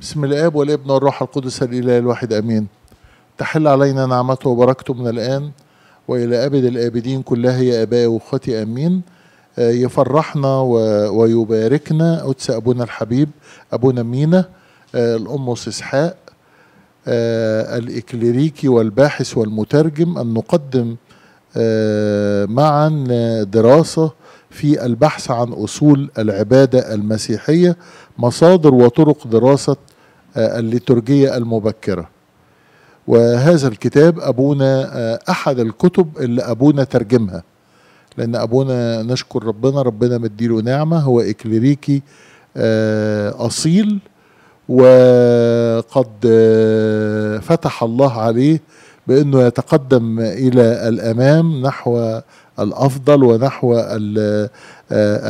بسم الاب والابن والروح القدس الاله الواحد امين تحل علينا نعمته وبركته من الان والى ابد الابدين كلها يا ابائي واخوتي امين آه، يفرحنا ويباركنا قدس ابونا الحبيب ابونا مينا آه، الام اسحاق آه، الاكليريكي والباحث والمترجم ان نقدم معا دراسه في البحث عن اصول العباده المسيحيه مصادر وطرق دراسه آه، الليتورجية المبكرة وهذا الكتاب أبونا آه، أحد الكتب اللي أبونا ترجمها لأن أبونا نشكر ربنا ربنا مديله نعمة هو إكليريكي آه، أصيل وقد فتح الله عليه بأنه يتقدم إلى الأمام نحو الأفضل ونحو آه،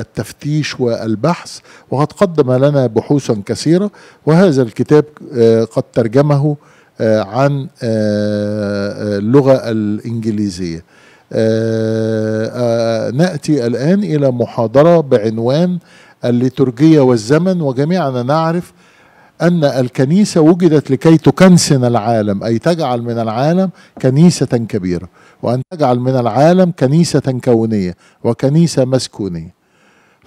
التفتيش والبحث وقد قدم لنا بحوثا كثيره وهذا الكتاب آه، قد ترجمه آه، عن اللغه الانجليزيه ناتي الان الى محاضره بعنوان الليتورجيه والزمن وجميعنا نعرف أن الكنيسة وجدت لكي تكنسن العالم أي تجعل من العالم كنيسة كبيرة وأن تجعل من العالم كنيسة كونية وكنيسة مسكونية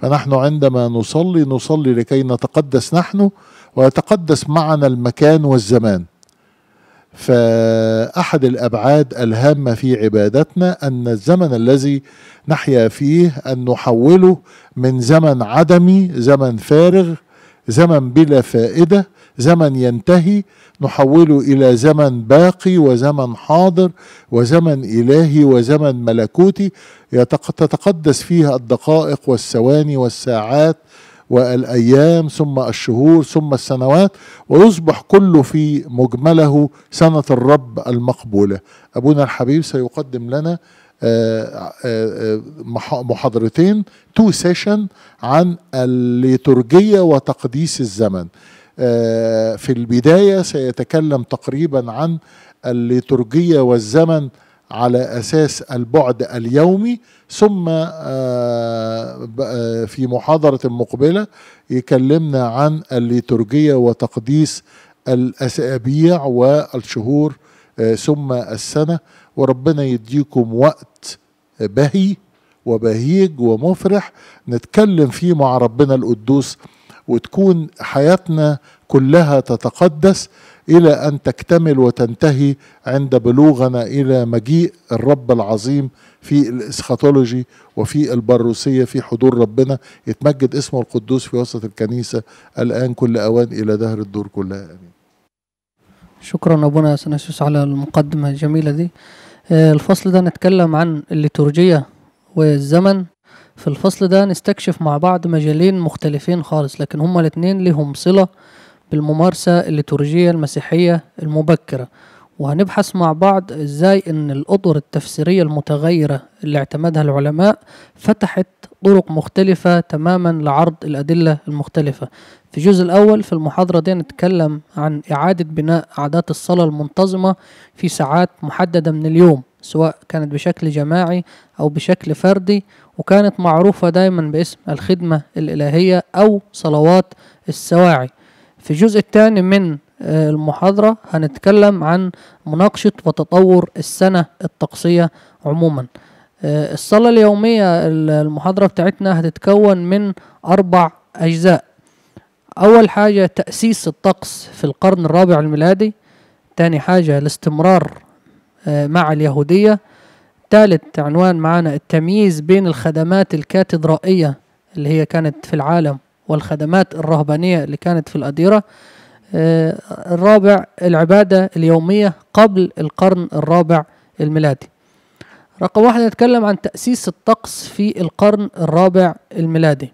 فنحن عندما نصلي نصلي لكي نتقدس نحن ويتقدس معنا المكان والزمان فأحد الأبعاد الهامة في عبادتنا أن الزمن الذي نحيا فيه أن نحوله من زمن عدمي زمن فارغ زمن بلا فائده زمن ينتهي نحوله الى زمن باقي وزمن حاضر وزمن الهي وزمن ملكوتي تتقدس فيها الدقائق والثواني والساعات والايام ثم الشهور ثم السنوات ويصبح كله في مجمله سنه الرب المقبوله ابونا الحبيب سيقدم لنا آه، آه، آه، محاضرتين تو سيشن عن الليتورجية وتقديس الزمن في البداية سيتكلم تقريبا عن الليتورجية والزمن على أساس البعد اليومي ثم في محاضرة مقبلة يكلمنا عن الليتورجية وتقديس الأسابيع والشهور ثم السنة وربنا يديكم وقت بهي وبهيج ومفرح نتكلم فيه مع ربنا القدوس وتكون حياتنا كلها تتقدس الى ان تكتمل وتنتهي عند بلوغنا الى مجيء الرب العظيم في الاسخاتولوجي وفي البروسيه في حضور ربنا يتمجد اسمه القدوس في وسط الكنيسه الان كل اوان الى دهر الدور كلها امين شكرا ابونا سنسوس على المقدمه الجميله دي آه، الفصل ده نتكلم عن الليتورجية والزمن في الفصل ده نستكشف مع بعض مجالين مختلفين خالص لكن هما الاتنين ليهم صلة بالممارسة الليتورجية المسيحية المبكرة وهنبحث مع بعض ازاي ان الاطر التفسيرية المتغيرة اللي اعتمدها العلماء فتحت طرق مختلفة تماما لعرض الأدلة المختلفة في الجزء الأول في المحاضرة دي نتكلم عن إعادة بناء عادات الصلاة المنتظمة في ساعات محددة من اليوم سواء كانت بشكل جماعي أو بشكل فردي وكانت معروفة دايما باسم الخدمة الإلهية أو صلوات السواعي في الجزء الثاني من آه، المحاضرة هنتكلم عن مناقشة وتطور السنة الطقسية عموما الصلاة اليومية المحاضرة بتاعتنا هتتكون من أربع أجزاء أول حاجة تأسيس الطقس في القرن الرابع الميلادي تاني حاجة الاستمرار آه، مع اليهودية تالت عنوان معانا التمييز بين الخدمات الكاتدرائية اللي هي كانت في العالم والخدمات الرهبانية اللي كانت في الأديرة آه، الرابع العبادة اليومية قبل القرن الرابع الميلادي رقم واحد نتكلم عن تأسيس الطقس في القرن الرابع الميلادي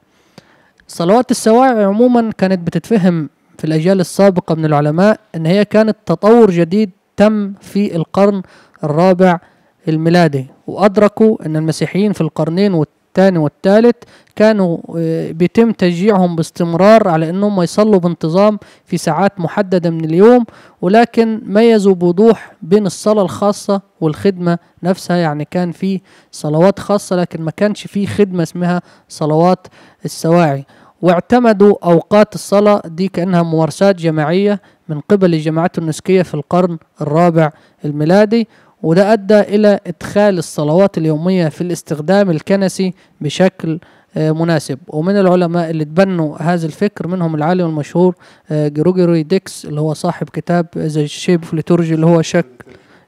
صلوات السواعي عموما كانت بتتفهم في الأجيال السابقة من العلماء أن هي كانت تطور جديد تم في القرن الرابع الميلادي وأدركوا أن المسيحيين في القرنين والت الثاني والثالث كانوا آه، بيتم تشجيعهم باستمرار على انهم يصلوا بانتظام في ساعات محدده من اليوم ولكن ميزوا بوضوح بين الصلاه الخاصه والخدمه نفسها يعني كان في صلوات خاصه لكن ما كانش في خدمه اسمها صلوات السواعي واعتمدوا اوقات الصلاه دي كانها ممارسات جماعيه من قبل الجماعات النسكيه في القرن الرابع الميلادي وده أدى إلى إدخال الصلوات اليومية في الاستخدام الكنسي بشكل آه، مناسب ومن العلماء اللي تبنوا هذا الفكر منهم العالم المشهور جروجري آه، ديكس اللي هو صاحب كتاب زي شيب اوف اللي هو شكل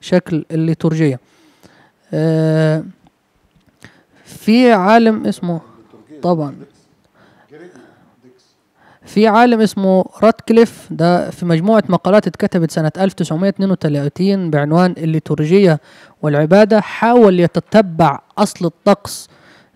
شكل الليتورجية آه، في عالم اسمه طبعا في عالم اسمه راتكليف ده في مجموعة مقالات اتكتبت سنة 1932 بعنوان الليتورجية والعبادة حاول يتتبع أصل الطقس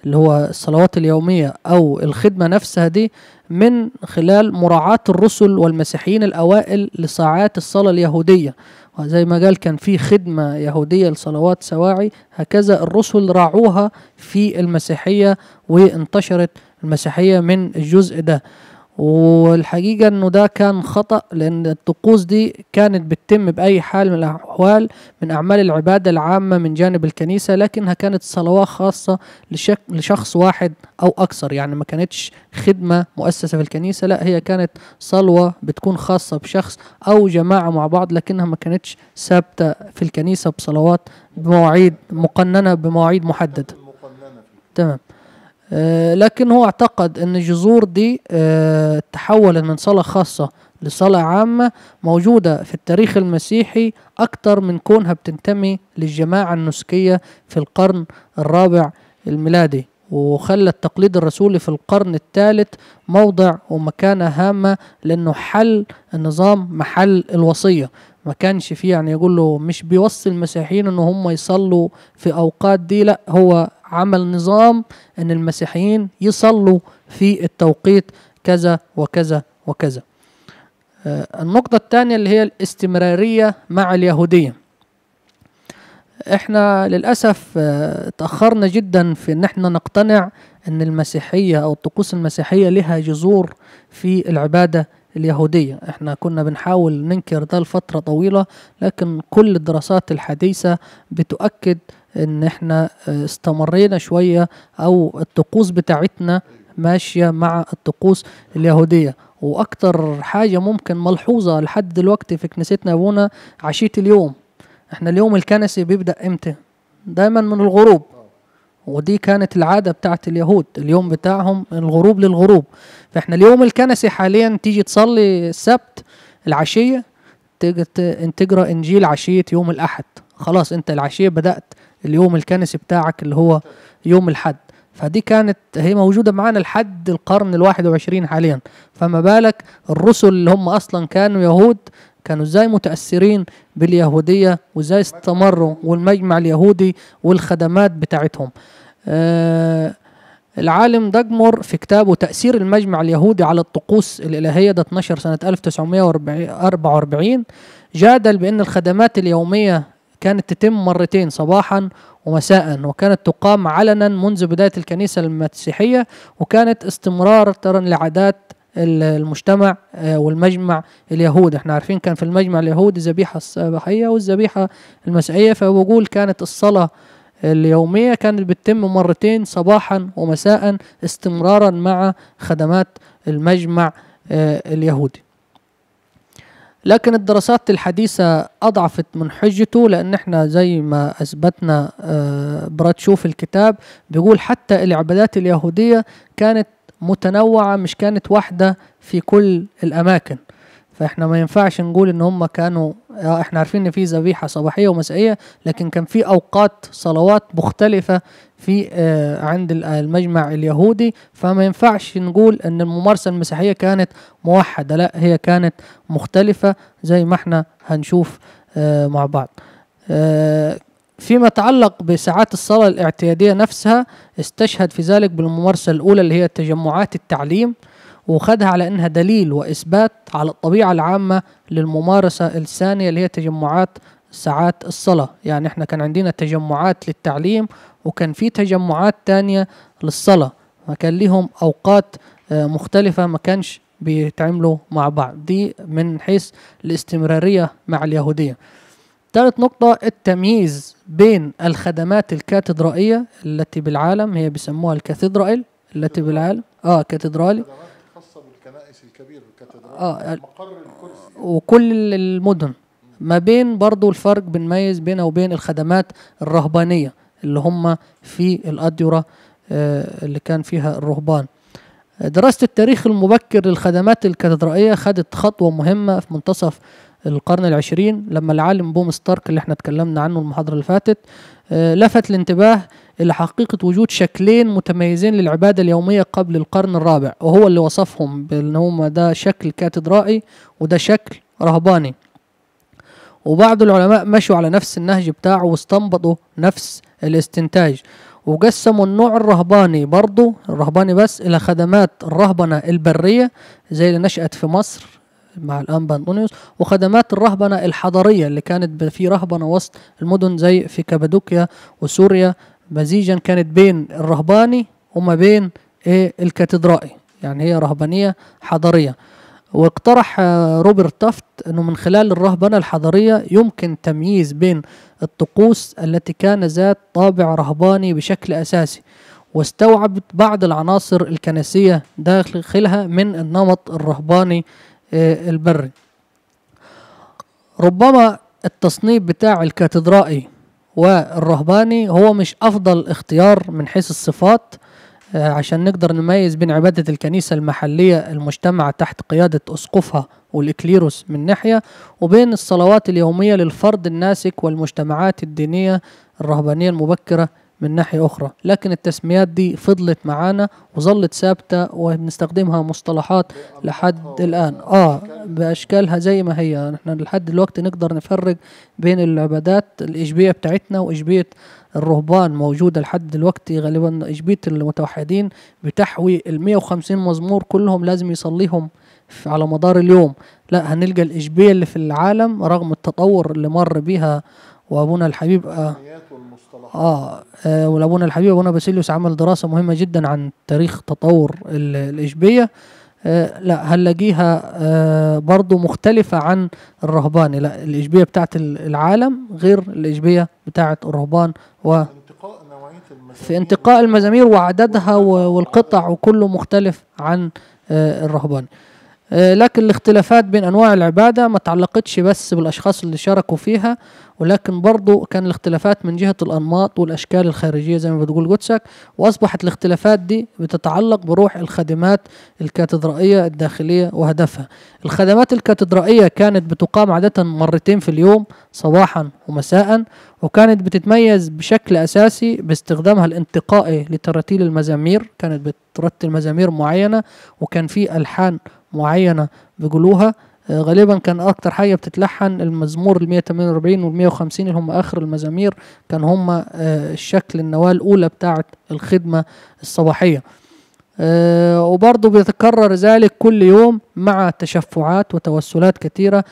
اللي هو الصلوات اليومية أو الخدمة نفسها دي من خلال مراعاة الرسل والمسيحيين الأوائل لساعات الصلاة اليهودية وزي ما قال كان في خدمة يهودية لصلوات سواعي هكذا الرسل راعوها في المسيحية وانتشرت المسيحية من الجزء ده والحقيقة انه ده كان خطأ لان الطقوس دي كانت بتتم بأي حال من الأحوال من أعمال العبادة العامة من جانب الكنيسة لكنها كانت صلوات خاصة لشك لشخص واحد أو أكثر يعني ما كانتش خدمة مؤسسة في الكنيسة لا هي كانت صلوة بتكون خاصة بشخص أو جماعة مع بعض لكنها ما كانتش ثابتة في الكنيسة بصلوات بمواعيد مقننة بمواعيد محددة تمام آه، لكن هو اعتقد ان الجذور دي آه، تحول من صلاة خاصة لصلاة عامة موجودة في التاريخ المسيحي أكتر من كونها بتنتمي للجماعة النسكية في القرن الرابع الميلادي وخلى التقليد الرسولي في القرن الثالث موضع ومكانة هامة لأنه حل النظام محل الوصية ما كانش فيه يعني يقول له مش بيوصي المسيحيين ان هم يصلوا في اوقات دي لا هو عمل نظام ان المسيحيين يصلوا في التوقيت كذا وكذا وكذا آه، النقطة الثانية اللي هي الاستمرارية مع اليهودية احنا للأسف آه، تأخرنا جدا في ان احنا نقتنع ان المسيحية او الطقوس المسيحية لها جذور في العبادة اليهودية احنا كنا بنحاول ننكر ده لفترة طويلة لكن كل الدراسات الحديثة بتؤكد ان احنا آه، استمرينا شوية او الطقوس بتاعتنا ماشية مع الطقوس اليهودية واكتر حاجة ممكن ملحوظة لحد دلوقتي في كنيستنا ابونا عشية اليوم احنا اليوم الكنسي بيبدأ امتى دايما من الغروب ودي كانت العاده بتاعت اليهود اليوم بتاعهم الغروب للغروب فاحنا اليوم الكنسي حاليا تيجي تصلي السبت العشيه تقرا انجيل عشيه يوم الاحد خلاص انت العشيه بدات اليوم الكنسي بتاعك اللي هو يوم الحد فدي كانت هي موجوده معانا لحد القرن الواحد وعشرين حاليا فما بالك الرسل اللي هم اصلا كانوا يهود كانوا ازاي متاثرين باليهوديه وازاي استمروا والمجمع اليهودي والخدمات بتاعتهم آه، العالم دجمر في كتابه تأثير المجمع اليهودي على الطقوس الإلهية ده اتنشر سنة 1944 جادل بأن الخدمات اليومية كانت تتم مرتين صباحا ومساء وكانت تقام علنا منذ بداية الكنيسة المسيحية وكانت استمرار ترى لعادات المجتمع آه، والمجمع اليهودي احنا عارفين كان في المجمع اليهودي ذبيحة الصباحية والذبيحة المسيحية فبقول كانت الصلاة اليومية كانت بتتم مرتين صباحا ومساء استمرارا مع خدمات المجمع آه، اليهودي لكن الدراسات الحديثة أضعفت من حجته لأن احنا زي ما أثبتنا آه، براتشو في الكتاب بيقول حتى العبادات اليهودية كانت متنوعة مش كانت واحدة في كل الأماكن فاحنا ما ينفعش نقول ان هم كانوا آه، احنا عارفين ان في ذبيحه صباحيه ومسائيه لكن كان في اوقات صلوات مختلفه في آه، عند المجمع اليهودي فما ينفعش نقول ان الممارسه المسيحيه كانت موحده لا هي كانت مختلفه زي ما احنا هنشوف آه، مع بعض فيما يتعلق بساعات الصلاة الاعتيادية نفسها استشهد في ذلك بالممارسة الأولى اللي هي تجمعات التعليم وخدها على انها دليل واثبات على الطبيعه العامه للممارسه الثانيه اللي هي تجمعات ساعات الصلاه يعني احنا كان عندنا تجمعات للتعليم وكان في تجمعات تانية للصلاه فكان ليهم اوقات آه، مختلفه ما كانش بيتعاملوا مع بعض دي من حيث الاستمراريه مع اليهوديه ثالث نقطة التمييز بين الخدمات الكاتدرائية التي بالعالم هي بيسموها الكاتدرائل التي بالعالم اه كاتدرالي الكبير الكاتدرائي آه مقر الكرسي وكل المدن ما بين برضه الفرق بنميز بينها وبين الخدمات الرهبانية اللي هم في الأديرة آه، اللي كان فيها الرهبان دراسة التاريخ المبكر للخدمات الكاتدرائية خدت خطوة مهمة في منتصف القرن العشرين لما العالم بوم ستارك اللي احنا اتكلمنا عنه المحاضرة اللي فاتت آه، لفت الانتباه إلى حقيقة وجود شكلين متميزين للعبادة اليومية قبل القرن الرابع وهو اللي وصفهم بأن هما ده شكل كاتدرائي وده شكل رهباني وبعض العلماء مشوا على نفس النهج بتاعه واستنبطوا نفس الاستنتاج وقسموا النوع الرهباني برضه الرهباني بس إلى خدمات الرهبنة البرية زي اللي نشأت في مصر مع الانبا بانطونيوس وخدمات الرهبنه الحضريه اللي كانت في رهبنه وسط المدن زي في كابادوكيا وسوريا مزيجا كانت بين الرهباني وما بين ايه الكاتدرائي يعني هي رهبانيه حضاريه واقترح آه، روبرت تافت انه من خلال الرهبنه الحضاريه يمكن تمييز بين الطقوس التي كان ذات طابع رهباني بشكل اساسي واستوعبت بعض العناصر الكنسيه داخلها من النمط الرهباني آه، البري ربما التصنيف بتاع الكاتدرائي والرهباني هو مش أفضل اختيار من حيث الصفات آه، عشان نقدر نميز بين عبادة الكنيسة المحلية المجتمع تحت قيادة أسقفها والإكليروس من ناحية وبين الصلوات اليومية للفرد الناسك والمجتمعات الدينية الرهبانية المبكرة من ناحية أخرى لكن التسميات دي فضلت معانا وظلت ثابتة وبنستخدمها مصطلحات لحد الآن آه بأشكالها زي ما هي احنا لحد دلوقتي نقدر نفرق بين العبادات الإشبية بتاعتنا وإشبية الرهبان موجودة لحد دلوقتي غالبا إشبية المتوحدين بتحوي المية 150 مزمور كلهم لازم يصليهم على مدار اليوم لا هنلقى الإشبية اللي في العالم رغم التطور اللي مر بيها وابونا الحبيب آه, آه, آه والابونا الحبيب ابونا باسيليوس عمل دراسه مهمه جدا عن تاريخ تطور الاشبيه آه لا هنلاقيها آه برضو مختلفة عن الرهباني لا الإشبية بتاعت العالم غير الإشبية بتاعت الرهبان و في انتقاء المزامير وعددها والقطع وكله مختلف عن آه الرهباني آه، لكن الاختلافات بين أنواع العبادة ما تعلقتش بس بالأشخاص اللي شاركوا فيها ولكن برضو كان الاختلافات من جهة الأنماط والأشكال الخارجية زي ما بتقول قدسك وأصبحت الاختلافات دي بتتعلق بروح الخدمات الكاتدرائية الداخلية وهدفها الخدمات الكاتدرائية كانت بتقام عادة مرتين في اليوم صباحا ومساء وكانت بتتميز بشكل أساسي باستخدامها الانتقائي لتراتيل المزامير كانت بترتل مزامير معينة وكان في ألحان معينة بيقولوها آه، غالبا كان اكتر حاجه بتتلحن المزمور ال 148 وال 150 اللي هم اخر المزامير كان هم آه، الشكل النواه الاولى بتاعه الخدمه الصباحيه آه، وبرضه بيتكرر ذلك كل يوم مع تشفعات وتوسلات كثيره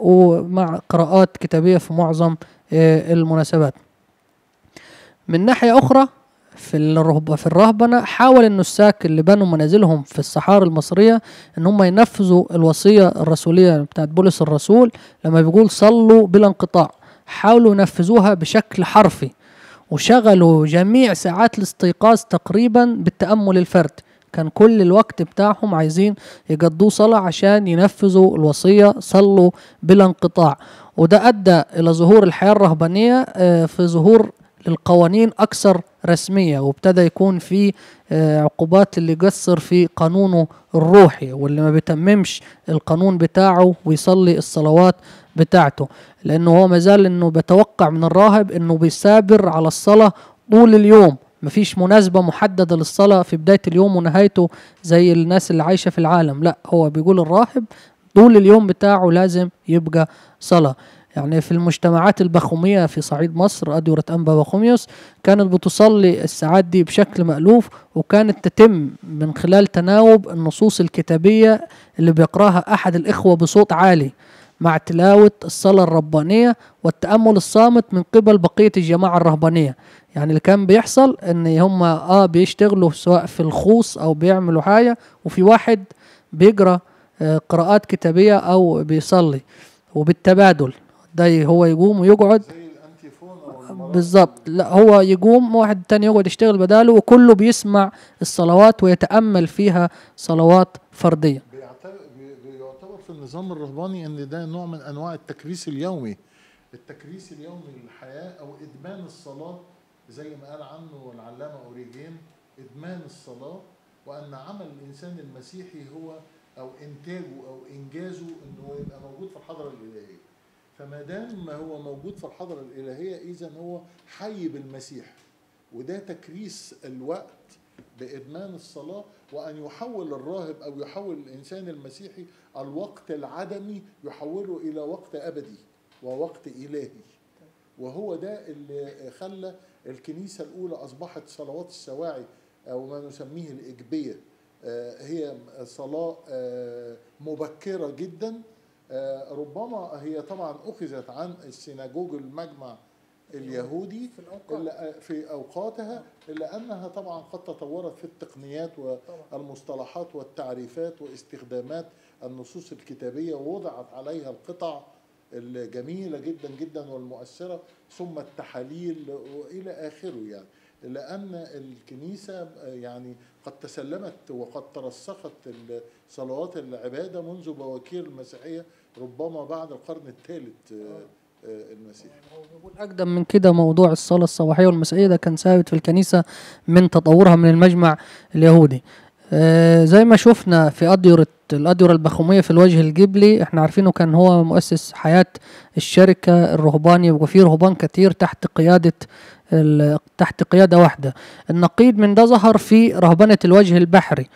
ومع قراءات كتابيه في معظم المناسبات من ناحيه اخرى في الرهب في الرهبنه حاول النساك اللي بنوا منازلهم في الصحاري المصريه ان هم ينفذوا الوصيه الرسوليه بتاعت بولس الرسول لما بيقول صلوا بلا انقطاع حاولوا ينفذوها بشكل حرفي وشغلوا جميع ساعات الاستيقاظ تقريبا بالتامل الفردي كان كل الوقت بتاعهم عايزين يقضوه صلاة عشان ينفذوا الوصية صلوا بلا انقطاع وده أدى إلى ظهور الحياة الرهبانية آه، في ظهور للقوانين أكثر رسمية وابتدى يكون في آه، عقوبات اللي قصر في قانونه الروحي واللي ما بيتممش القانون بتاعه ويصلي الصلوات بتاعته لأنه هو مازال أنه بيتوقع من الراهب أنه بيسابر على الصلاة طول اليوم مفيش مناسبة محددة للصلاة في بداية اليوم ونهايته زي الناس اللي عايشة في العالم لا هو بيقول الراهب طول اليوم بتاعه لازم يبقى صلاة يعني في المجتمعات البخومية في صعيد مصر أديرة أنبا بخوميوس كانت بتصلي الساعات دي بشكل مألوف وكانت تتم من خلال تناوب النصوص الكتابية اللي بيقراها أحد الإخوة بصوت عالي مع تلاوة الصلاة الربانية والتأمل الصامت من قبل بقية الجماعة الرهبانية يعني اللي كان بيحصل ان هم اه بيشتغلوا سواء في الخوص او بيعملوا حاجة وفي واحد بيقرأ آه قراءات كتابية او بيصلي وبالتبادل ده هو يقوم ويقعد بالظبط لا هو يقوم واحد تاني يقعد يشتغل بداله وكله بيسمع الصلوات ويتامل فيها صلوات فرديه بيعتبر في النظام الرهباني ان ده نوع من انواع التكريس اليومي التكريس اليومي للحياه او ادمان الصلاه زي ما قال عنه العلامه اوريجين ادمان الصلاه وان عمل الانسان المسيحي هو او انتاجه او انجازه انه يبقى موجود في الحضره الالهيه فما دام ما هو موجود في الحضره الالهيه اذا هو حي بالمسيح وده تكريس الوقت بادمان الصلاه وان يحول الراهب او يحول الانسان المسيحي الوقت العدمي يحوله الى وقت ابدي ووقت الهي وهو ده اللي خلى الكنيسه الاولى اصبحت صلوات السواعي او ما نسميه الاجبيه آه، هي صلاه آه، مبكره جدا آه، ربما هي طبعا أخذت عن السيناجوج المجمع اليهودي في, الأوقات. آه، في أوقاتها إلا أنها طبعا قد تطورت في التقنيات والمصطلحات والتعريفات واستخدامات النصوص الكتابية ووضعت عليها القطع الجميلة جدا جدا والمؤثرة ثم التحاليل وإلى آخره يعني لأن الكنيسة يعني قد تسلمت وقد ترسخت صلوات العبادة منذ بواكير المسيحية ربما بعد القرن الثالث آه، آه، المسيح يعني أقدم من كده موضوع الصلاة الصباحية والمسائية ده كان ثابت في الكنيسة من تطورها من المجمع اليهودي آه، زي ما شفنا في أديرة الأديرة البخومية في الوجه الجبلي احنا عارفينه كان هو مؤسس حياة الشركة الرهبانية وفي رهبان كتير تحت قيادة تحت قيادة واحدة النقيض من ده ظهر في رهبنة الوجه البحري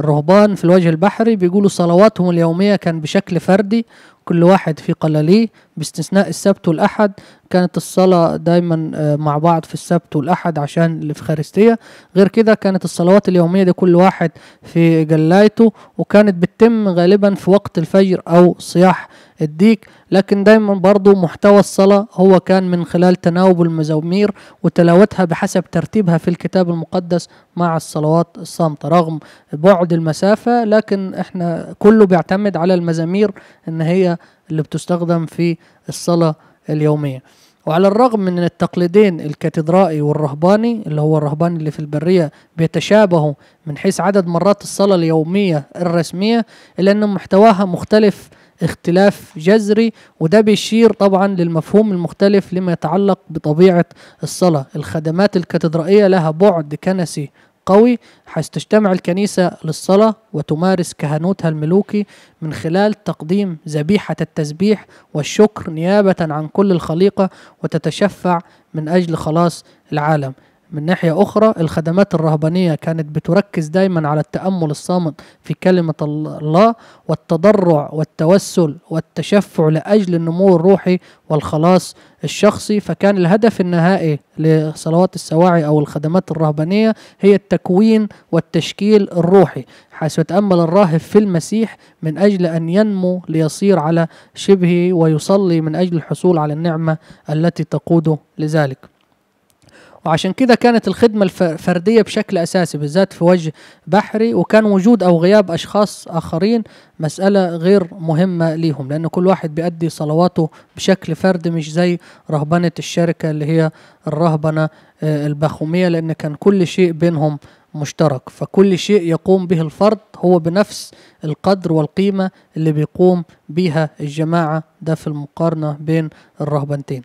الرهبان في الوجه البحري بيقولوا صلواتهم اليومية كان بشكل فردي كل واحد في قلاليه باستثناء السبت والأحد كانت الصلاة دايما آه، مع بعض في السبت والأحد عشان الإفخارستية غير كده كانت الصلوات اليومية دي كل واحد في جلايته وكانت بتتم غالبا في وقت الفجر أو صياح الديك لكن دايما برضو محتوى الصلاة هو كان من خلال تناوب المزامير وتلاوتها بحسب ترتيبها في الكتاب المقدس مع الصلوات الصامتة رغم بعد المسافة لكن احنا كله بيعتمد على المزامير ان هي اللي بتستخدم في الصلاة اليومية وعلى الرغم من ان التقليدين الكاتدرائي والرهباني اللي هو الرهباني اللي في البرية بيتشابهوا من حيث عدد مرات الصلاة اليومية الرسمية إلا أن محتواها مختلف اختلاف جذري وده بيشير طبعا للمفهوم المختلف لما يتعلق بطبيعة الصلاة الخدمات الكاتدرائية لها بعد كنسي قوي حيث تجتمع الكنيسة للصلاة وتمارس كهنوتها الملوكي من خلال تقديم ذبيحة التسبيح والشكر نيابة عن كل الخليقة وتتشفع من أجل خلاص العالم من ناحية أخرى الخدمات الرهبانية كانت بتركز دايما على التأمل الصامت في كلمة الله والتضرع والتوسل والتشفع لأجل النمو الروحي والخلاص الشخصي فكان الهدف النهائي لصلوات السواعي أو الخدمات الرهبانية هي التكوين والتشكيل الروحي حيث يتأمل الراهب في المسيح من أجل أن ينمو ليصير على شبهه ويصلي من أجل الحصول على النعمة التي تقوده لذلك وعشان كده كانت الخدمة الفردية بشكل أساسي بالذات في وجه بحري وكان وجود أو غياب أشخاص آخرين مسألة غير مهمة ليهم لأن كل واحد بيأدي صلواته بشكل فردي مش زي رهبنة الشركة اللي هي الرهبنة آه، البخومية لأن كان كل شيء بينهم مشترك فكل شيء يقوم به الفرد هو بنفس القدر والقيمة اللي بيقوم بها الجماعة ده في المقارنة بين الرهبنتين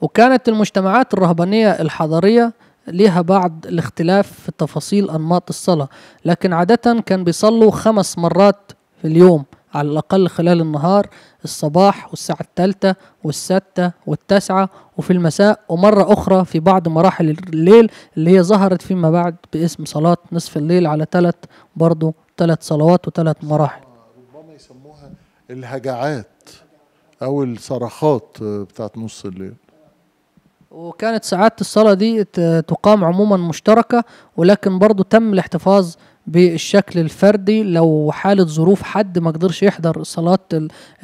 وكانت المجتمعات الرهبانية الحضرية ليها بعض الاختلاف في تفاصيل أنماط الصلاة لكن عادة كان بيصلوا خمس مرات في اليوم على الأقل خلال النهار الصباح والساعة الثالثة والستة والتاسعة وفي المساء ومرة أخرى في بعض مراحل الليل اللي هي ظهرت فيما بعد باسم صلاة نصف الليل على ثلاث برضو ثلاث صلوات وثلاث مراحل ربما يسموها الهجعات أو الصرخات بتاعت نص الليل وكانت ساعات الصلاة دي تقام عموما مشتركة ولكن برضو تم الاحتفاظ بالشكل الفردي لو حالة ظروف حد ما قدرش يحضر صلاة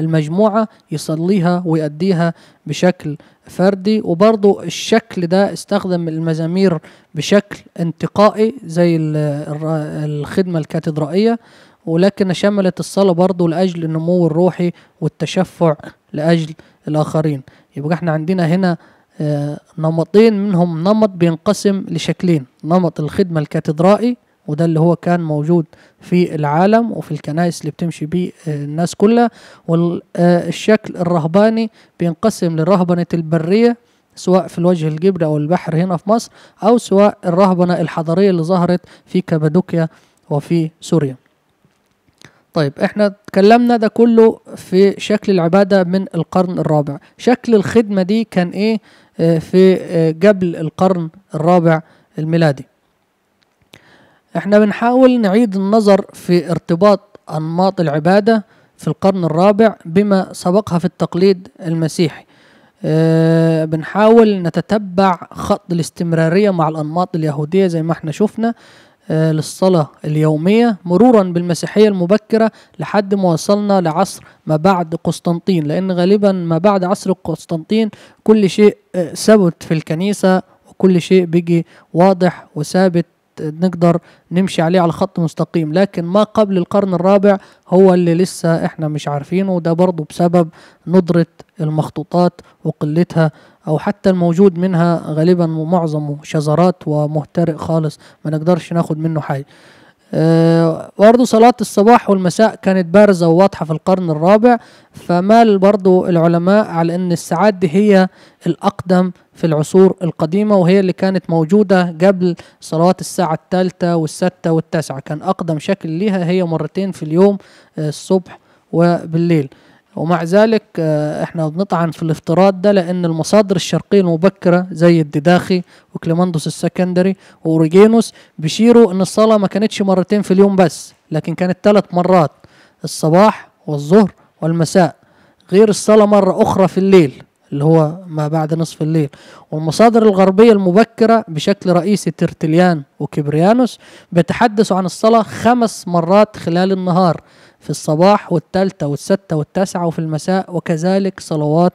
المجموعة يصليها ويأديها بشكل فردي وبرضو الشكل ده استخدم المزامير بشكل انتقائي زي الخدمة الكاتدرائية ولكن شملت الصلاة برضو لأجل النمو الروحي والتشفع لأجل الآخرين يبقى احنا عندنا هنا آه، نمطين منهم نمط بينقسم لشكلين نمط الخدمة الكاتدرائي وده اللي هو كان موجود في العالم وفي الكنائس اللي بتمشي بيه آه، الناس كلها والشكل آه، الرهباني بينقسم لرهبنة البرية سواء في الوجه الجبري أو البحر هنا في مصر أو سواء الرهبنة الحضرية اللي ظهرت في كابادوكيا وفي سوريا طيب احنا اتكلمنا ده كله في شكل العبادة من القرن الرابع شكل الخدمة دي كان ايه آه، في آه، قبل القرن الرابع الميلادي احنا بنحاول نعيد النظر في ارتباط أنماط العبادة في القرن الرابع بما سبقها في التقليد المسيحي آه، بنحاول نتتبع خط الاستمرارية مع الأنماط اليهودية زي ما احنا شفنا آه، للصلاة اليومية مرورا بالمسيحية المبكرة لحد ما وصلنا لعصر ما بعد قسطنطين لأن غالبا ما بعد عصر قسطنطين كل شيء آه، ثبت في الكنيسة وكل شيء بيجي واضح وثابت آه، نقدر نمشي عليه على خط مستقيم لكن ما قبل القرن الرابع هو اللي لسه احنا مش عارفينه وده برضه بسبب ندرة المخطوطات وقلتها او حتى الموجود منها غالبا معظمه شذرات ومهترئ خالص ما نقدرش ناخد منه حاجه آه، برضو برضه صلاة الصباح والمساء كانت بارزة وواضحة في القرن الرابع فمال برضه العلماء على أن الساعات دي هي الأقدم في العصور القديمة وهي اللي كانت موجودة قبل صلاة الساعة الثالثة والستة والتاسعة كان أقدم شكل ليها هي مرتين في اليوم آه، الصبح وبالليل ومع ذلك آه، احنا بنطعن في الافتراض ده لان المصادر الشرقيه المبكره زي الدداخي وكليماندوس السكندري واوريجينوس بيشيروا ان الصلاه ما كانتش مرتين في اليوم بس لكن كانت ثلاث مرات الصباح والظهر والمساء غير الصلاه مره اخرى في الليل اللي هو ما بعد نصف الليل والمصادر الغربية المبكرة بشكل رئيسي ترتليان وكبريانوس بيتحدثوا عن الصلاة خمس مرات خلال النهار في الصباح والثالثة والستة والتاسعة وفي المساء وكذلك صلوات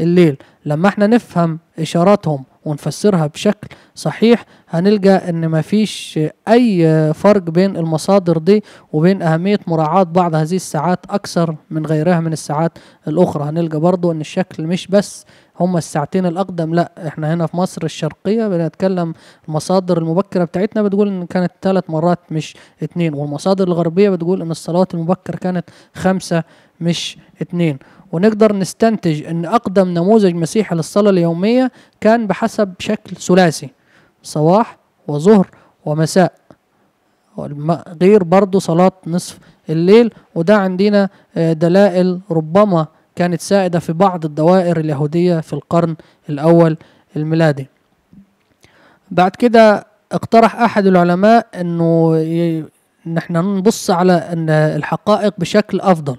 الليل لما احنا نفهم إشاراتهم ونفسرها بشكل صحيح هنلقى ان مفيش اي فرق بين المصادر دي وبين اهمية مراعاة بعض هذه الساعات اكثر من غيرها من الساعات الاخرى هنلقى برضو ان الشكل مش بس هم الساعتين الاقدم لا احنا هنا في مصر الشرقيه بنتكلم المصادر المبكره بتاعتنا بتقول ان كانت ثلاث مرات مش اتنين والمصادر الغربيه بتقول ان الصلوات المبكره كانت خمسه مش اتنين ونقدر نستنتج ان اقدم نموذج مسيحي للصلاه اليوميه كان بحسب شكل ثلاثي صباح وظهر ومساء غير برضه صلاة نصف الليل وده عندنا آه، دلائل ربما كانت سائدة في بعض الدوائر اليهودية في القرن الأول الميلادي بعد كده اقترح أحد العلماء أنه نحن نبص على أن الحقائق بشكل أفضل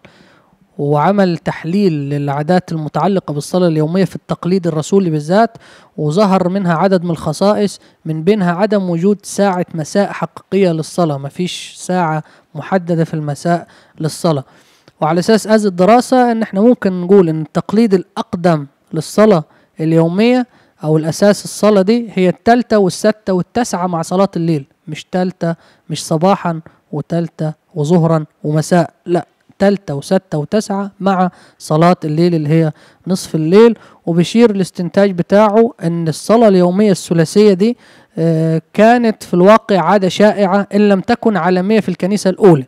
وعمل تحليل للعادات المتعلقة بالصلاة اليومية في التقليد الرسولي بالذات وظهر منها عدد من الخصائص من بينها عدم وجود ساعة مساء حقيقية للصلاة مفيش ساعة محددة في المساء للصلاة وعلى اساس هذه الدراسه ان احنا ممكن نقول ان التقليد الاقدم للصلاه اليوميه او الاساس الصلاه دي هي الثالثه والسته والتاسعه مع صلاه الليل مش ثالثه مش صباحا وثالثه وظهرا ومساء لا ثالثه وستة وتاسعه مع صلاه الليل اللي هي نصف الليل وبيشير الاستنتاج بتاعه ان الصلاه اليوميه الثلاثيه دي آه، كانت في الواقع عاده شائعه ان لم تكن عالميه في الكنيسه الاولى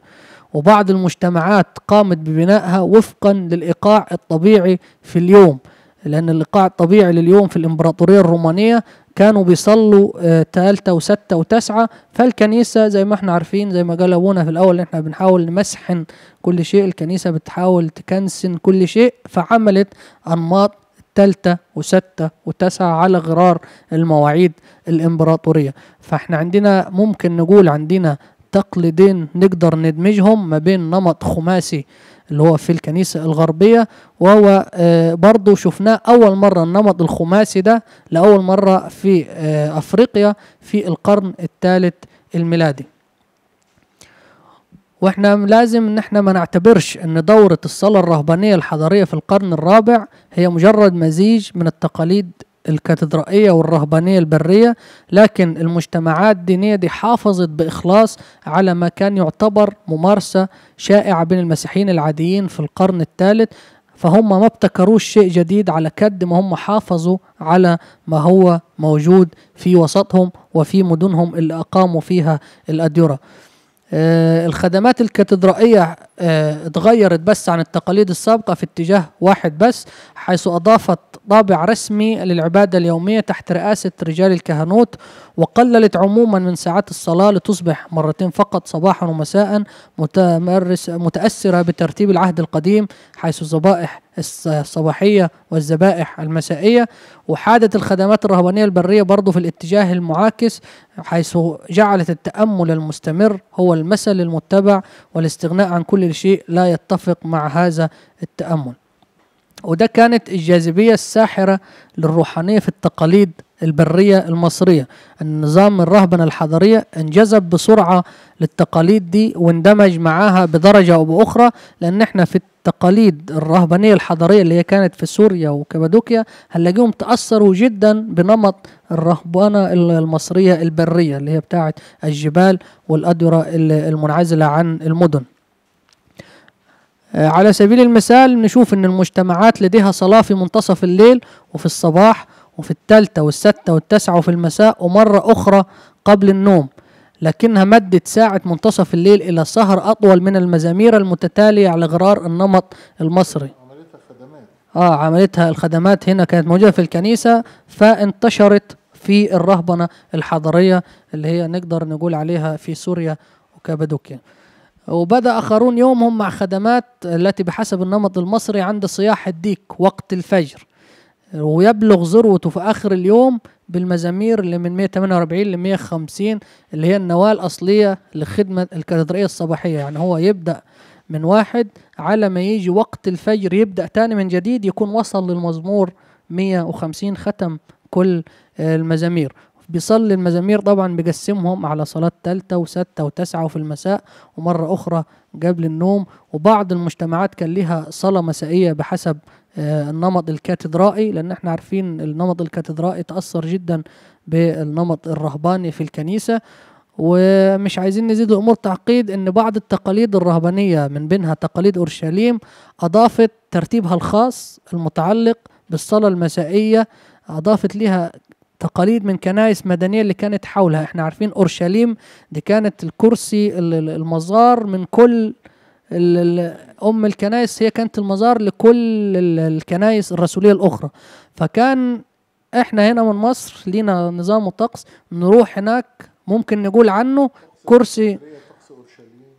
وبعض المجتمعات قامت ببنائها وفقا للإيقاع الطبيعي في اليوم لأن الإيقاع الطبيعي لليوم في الإمبراطورية الرومانية كانوا بيصلوا ثالثة آه، وستة وتسعة فالكنيسة زي ما احنا عارفين زي ما قال أبونا في الأول احنا بنحاول نمسحن كل شيء الكنيسة بتحاول تكنسن كل شيء فعملت أنماط تلتة وستة وتسعة على غرار المواعيد الإمبراطورية فإحنا عندنا ممكن نقول عندنا تقليدين نقدر ندمجهم ما بين نمط خماسي اللي هو في الكنيسة الغربية وهو آه، برضو شفناه أول مرة النمط الخماسي ده لأول مرة في آه، أفريقيا في القرن الثالث الميلادي واحنا لازم ان احنا ما نعتبرش ان دورة الصلاة الرهبانية الحضارية في القرن الرابع هي مجرد مزيج من التقاليد الكاتدرائية والرهبانية البرية لكن المجتمعات الدينية دي حافظت بإخلاص على ما كان يعتبر ممارسة شائعة بين المسيحيين العاديين في القرن الثالث فهم ما ابتكروش شيء جديد على كد ما هم حافظوا على ما هو موجود في وسطهم وفي مدنهم اللي أقاموا فيها الأديرة آه، الخدمات الكاتدرائية آه، اتغيرت بس عن التقاليد السابقة في اتجاه واحد بس حيث أضافت طابع رسمي للعبادة اليومية تحت رئاسة رجال الكهنوت وقللت عموما من ساعات الصلاة لتصبح مرتين فقط صباحا ومساء متمرس متأثرة بترتيب العهد القديم حيث الذبائح الصباحية والذبائح المسائية وحادت الخدمات الرهبانية البرية برضه في الاتجاه المعاكس حيث جعلت التأمل المستمر هو المثل المتبع والاستغناء عن كل شيء لا يتفق مع هذا التأمل وده كانت الجاذبية الساحرة للروحانية في التقاليد البرية المصرية النظام الرهبنة الحضرية انجذب بسرعة للتقاليد دي واندمج معاها بدرجة أو بأخرى لأن احنا في التقاليد الرهبانية الحضارية اللي هي كانت في سوريا وكبادوكيا هنلاقيهم تأثروا جدا بنمط الرهبانة المصرية البرية اللي هي بتاعة الجبال والأدرة المنعزلة عن المدن آه، على سبيل المثال نشوف ان المجتمعات لديها صلاة في منتصف الليل وفي الصباح وفي الثالثة والستة والتاسعة وفي المساء ومرة أخرى قبل النوم لكنها مدت ساعة منتصف الليل إلى سهر أطول من المزامير المتتالية على غرار النمط المصري عملتها الخدمات آه عملتها الخدمات هنا كانت موجودة في الكنيسة فانتشرت في الرهبنة الحضرية اللي هي نقدر نقول عليها في سوريا وكابادوكيا وبدأ آخرون يومهم مع خدمات التي بحسب النمط المصري عند صياح الديك وقت الفجر ويبلغ ذروته في آخر اليوم بالمزامير اللي من 148 ل 150 اللي هي النواة الأصلية لخدمة الكاتدرائية الصباحية يعني هو يبدأ من واحد على ما يجي وقت الفجر يبدأ تاني من جديد يكون وصل للمزمور 150 ختم كل آه، المزامير بيصلي المزامير طبعا بيقسمهم على صلاة ثالثة وستة وتسعة وفي المساء ومرة أخرى قبل النوم وبعض المجتمعات كان لها صلاة مسائية بحسب النمط آه، الكاتدرائي لان احنا عارفين النمط الكاتدرائي تاثر جدا بالنمط الرهباني في الكنيسه ومش عايزين نزيد الامور تعقيد ان بعض التقاليد الرهبانيه من بينها تقاليد اورشليم اضافت ترتيبها الخاص المتعلق بالصلاه المسائيه اضافت لها تقاليد من كنائس مدنيه اللي كانت حولها احنا عارفين اورشليم دي كانت الكرسي المزار من كل ام الكنائس هي كانت المزار لكل الكنائس الرسوليه الاخرى فكان احنا هنا من مصر لينا نظام الطقس نروح هناك ممكن نقول عنه كرسي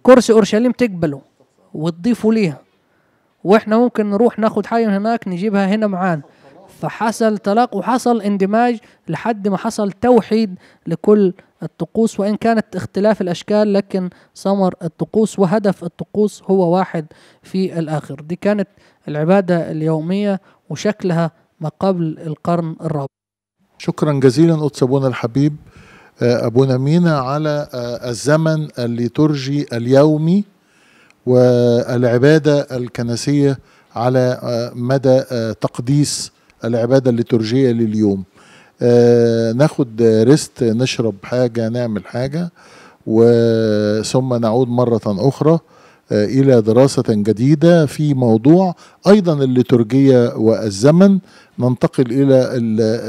كرسي اورشليم تقبله وتضيفه ليها واحنا ممكن نروح ناخد حاجه من هناك نجيبها هنا معانا فحصل تلاق وحصل اندماج لحد ما حصل توحيد لكل الطقوس وإن كانت اختلاف الأشكال لكن ثمر الطقوس وهدف الطقوس هو واحد في الآخر دي كانت العبادة اليومية وشكلها ما قبل القرن الرابع شكرا جزيلا قدس أبونا الحبيب آه، أبونا مينا على آه، الزمن الليتورجي اليومي والعبادة الكنسية على آه، مدى تقديس العبادة الليتورجية لليوم آه ناخد ريست نشرب حاجة نعمل حاجة وثم نعود مرة أخرى آه إلى دراسة جديدة في موضوع أيضا الليتورجية والزمن ننتقل إلى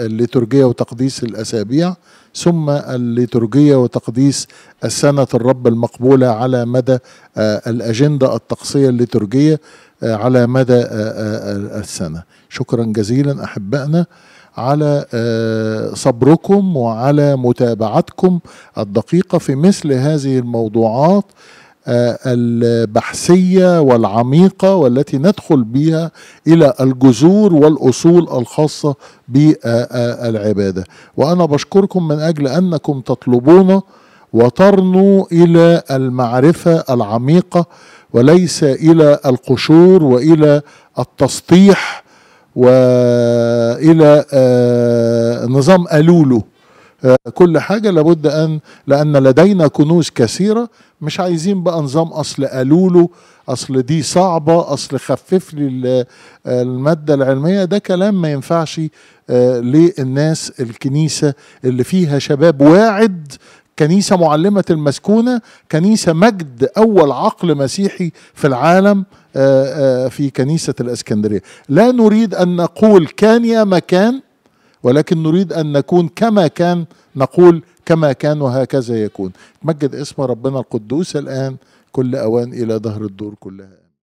الليتورجية وتقديس الأسابيع ثم الليتورجية وتقديس السنة الرب المقبولة على مدى آه الأجندة التقصية الليتورجية آه، على مدى آه، آه، السنة شكرا جزيلا احبائنا على آه، صبركم وعلى متابعتكم الدقيقه في مثل هذه الموضوعات آه، البحثيه والعميقه والتي ندخل بها الى الجذور والاصول الخاصه بالعباده وانا بشكركم من اجل انكم تطلبون وترنوا الى المعرفه العميقه وليس الى القشور والى التسطيح والى آه، نظام الولو آه، كل حاجة لابد أن لأن لدينا كنوز كثيرة مش عايزين بقى نظام أصل قالوله أصل دي صعبة أصل خفف لي آه، المادة العلمية ده كلام ما ينفعش للناس الكنيسة اللي فيها شباب واعد كنيسة معلمة المسكونة كنيسة مجد أول عقل مسيحي في العالم آه، آه، في كنيسة الإسكندرية لا نريد أن نقول كان يا مكان ولكن نريد أن نكون كما كان نقول كما كان وهكذا يكون مجد اسم ربنا القدوس الآن كل أوان إلى ظهر الدور كلها